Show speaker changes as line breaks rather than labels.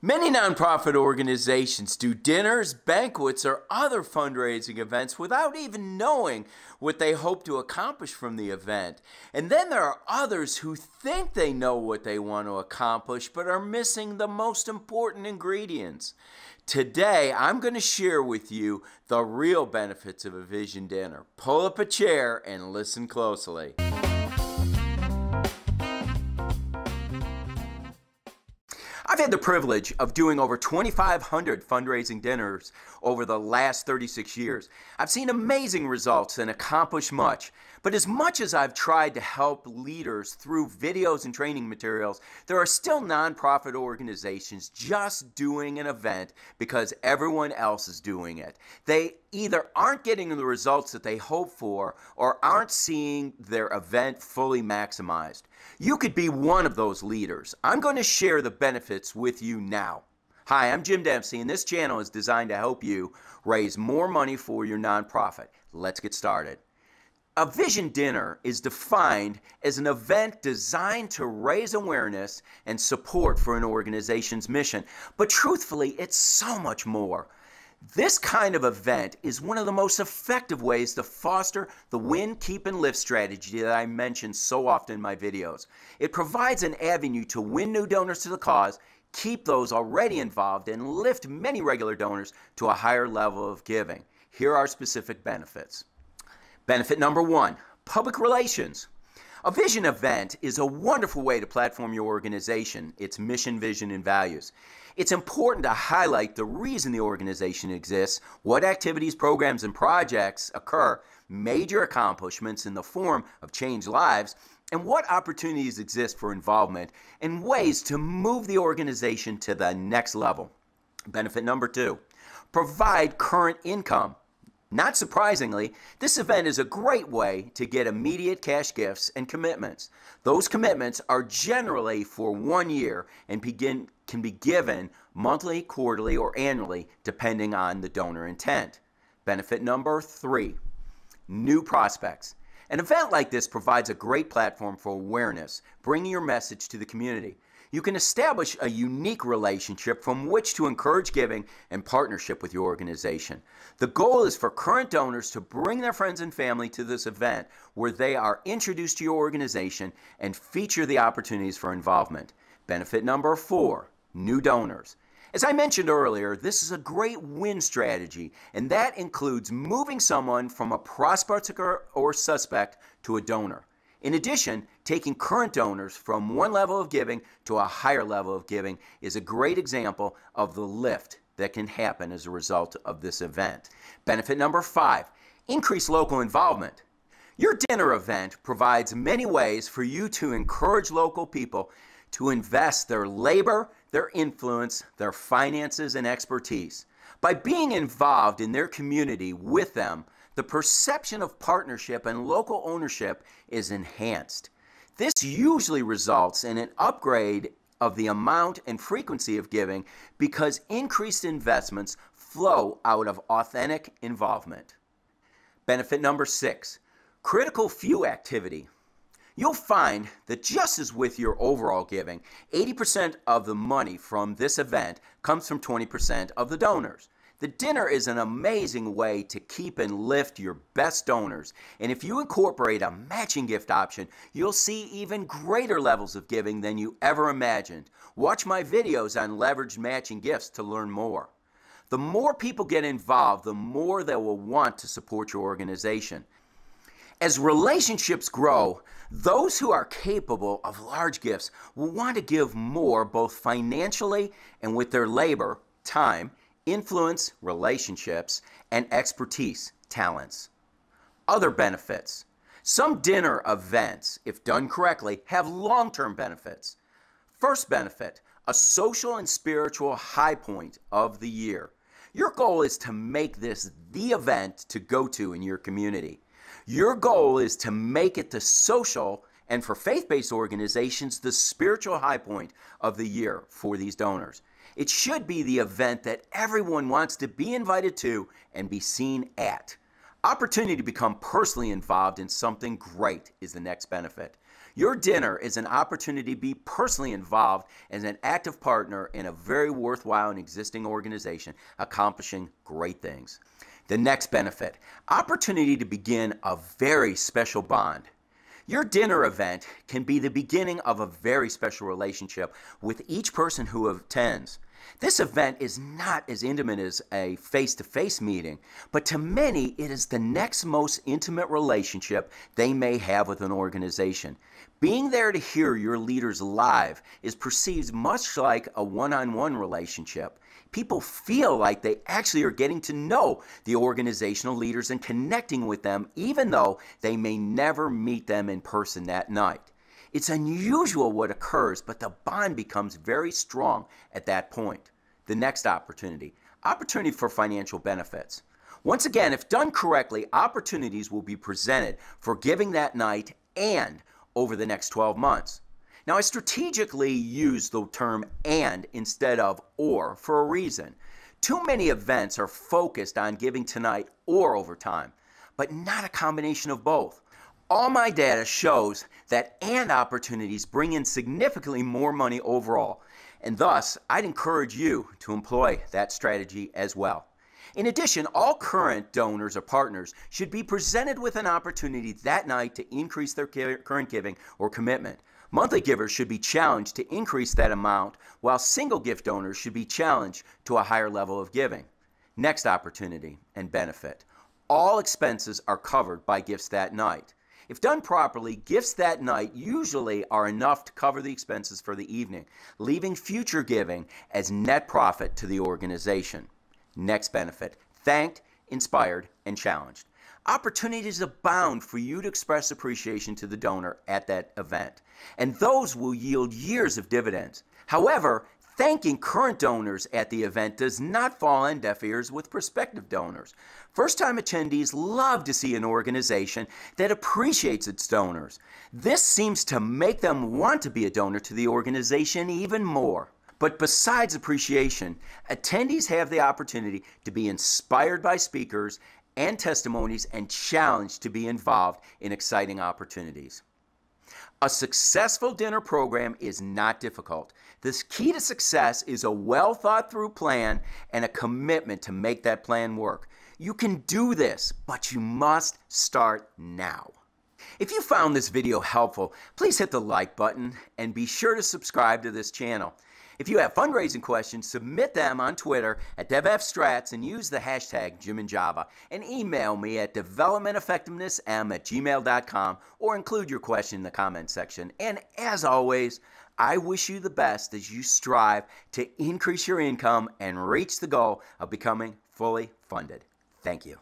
Many nonprofit organizations do dinners, banquets, or other fundraising events without even knowing what they hope to accomplish from the event. And then there are others who think they know what they want to accomplish but are missing the most important ingredients. Today, I'm going to share with you the real benefits of a vision dinner. Pull up a chair and listen closely. I've had the privilege of doing over 2,500 fundraising dinners over the last 36 years. I've seen amazing results and accomplished much. But as much as I've tried to help leaders through videos and training materials, there are still nonprofit organizations just doing an event because everyone else is doing it. They either aren't getting the results that they hope for or aren't seeing their event fully maximized. You could be one of those leaders. I'm going to share the benefits with you now. Hi, I'm Jim Dempsey, and this channel is designed to help you raise more money for your nonprofit. Let's get started. A vision dinner is defined as an event designed to raise awareness and support for an organization's mission. But truthfully, it's so much more. This kind of event is one of the most effective ways to foster the win, keep, and lift strategy that I mention so often in my videos. It provides an avenue to win new donors to the cause keep those already involved, and lift many regular donors to a higher level of giving. Here are specific benefits. Benefit number one public relations. A vision event is a wonderful way to platform your organization, its mission, vision, and values. It's important to highlight the reason the organization exists, what activities, programs, and projects occur, major accomplishments in the form of changed lives, and what opportunities exist for involvement and ways to move the organization to the next level. Benefit number two provide current income. Not surprisingly, this event is a great way to get immediate cash gifts and commitments. Those commitments are generally for one year and begin, can be given monthly, quarterly, or annually, depending on the donor intent. Benefit number three new prospects. An event like this provides a great platform for awareness, bringing your message to the community. You can establish a unique relationship from which to encourage giving and partnership with your organization. The goal is for current donors to bring their friends and family to this event where they are introduced to your organization and feature the opportunities for involvement. Benefit number four new donors. As I mentioned earlier, this is a great win strategy, and that includes moving someone from a prospect or suspect to a donor. In addition, taking current donors from one level of giving to a higher level of giving is a great example of the lift that can happen as a result of this event. Benefit number five increase local involvement. Your dinner event provides many ways for you to encourage local people to invest their labor their influence, their finances, and expertise. By being involved in their community with them, the perception of partnership and local ownership is enhanced. This usually results in an upgrade of the amount and frequency of giving because increased investments flow out of authentic involvement. Benefit number six critical few activity you'll find that just as with your overall giving, 80% of the money from this event comes from 20% of the donors. The dinner is an amazing way to keep and lift your best donors. And if you incorporate a matching gift option, you'll see even greater levels of giving than you ever imagined. Watch my videos on leveraged matching gifts to learn more. The more people get involved, the more they will want to support your organization. As relationships grow, those who are capable of large gifts will want to give more both financially and with their labor, time, influence, relationships, and expertise, talents. Other benefits. Some dinner events, if done correctly, have long term benefits. First benefit a social and spiritual high point of the year. Your goal is to make this the event to go to in your community. Your goal is to make it the social and for faith based organizations, the spiritual high point of the year for these donors. It should be the event that everyone wants to be invited to and be seen at. Opportunity to become personally involved in something great is the next benefit. Your dinner is an opportunity to be personally involved as an active partner in a very worthwhile and existing organization accomplishing great things. The next benefit opportunity to begin a very special bond. Your dinner event can be the beginning of a very special relationship with each person who attends. This event is not as intimate as a face to face meeting, but to many, it is the next most intimate relationship they may have with an organization. Being there to hear your leaders live is perceived much like a one on one relationship people feel like they actually are getting to know the organizational leaders and connecting with them, even though they may never meet them in person that night. It's unusual what occurs, but the bond becomes very strong at that point. The next opportunity opportunity for financial benefits. Once again, if done correctly, opportunities will be presented for giving that night and over the next 12 months. Now, I strategically use the term and instead of or for a reason. Too many events are focused on giving tonight or overtime, but not a combination of both. All my data shows that and opportunities bring in significantly more money overall, and thus I'd encourage you to employ that strategy as well. In addition, all current donors or partners should be presented with an opportunity that night to increase their current giving or commitment. Monthly givers should be challenged to increase that amount, while single gift donors should be challenged to a higher level of giving. Next opportunity and benefit. All expenses are covered by gifts that night. If done properly, gifts that night usually are enough to cover the expenses for the evening, leaving future giving as net profit to the organization. Next benefit thanked, inspired, and challenged. Opportunities abound for you to express appreciation to the donor at that event, and those will yield years of dividends. However, thanking current donors at the event does not fall on deaf ears with prospective donors. First time attendees love to see an organization that appreciates its donors. This seems to make them want to be a donor to the organization even more. But besides appreciation, attendees have the opportunity to be inspired by speakers and testimonies and challenged to be involved in exciting opportunities. A successful dinner program is not difficult. The key to success is a well thought through plan and a commitment to make that plan work. You can do this, but you must start now. If you found this video helpful, please hit the like button and be sure to subscribe to this channel. If you have fundraising questions, submit them on Twitter at DevFStrats and use the hashtag #JimAndJava, and And email me at developmenteffectivenessm at gmail.com or include your question in the comment section. And as always, I wish you the best as you strive to increase your income and reach the goal of becoming fully funded. Thank you.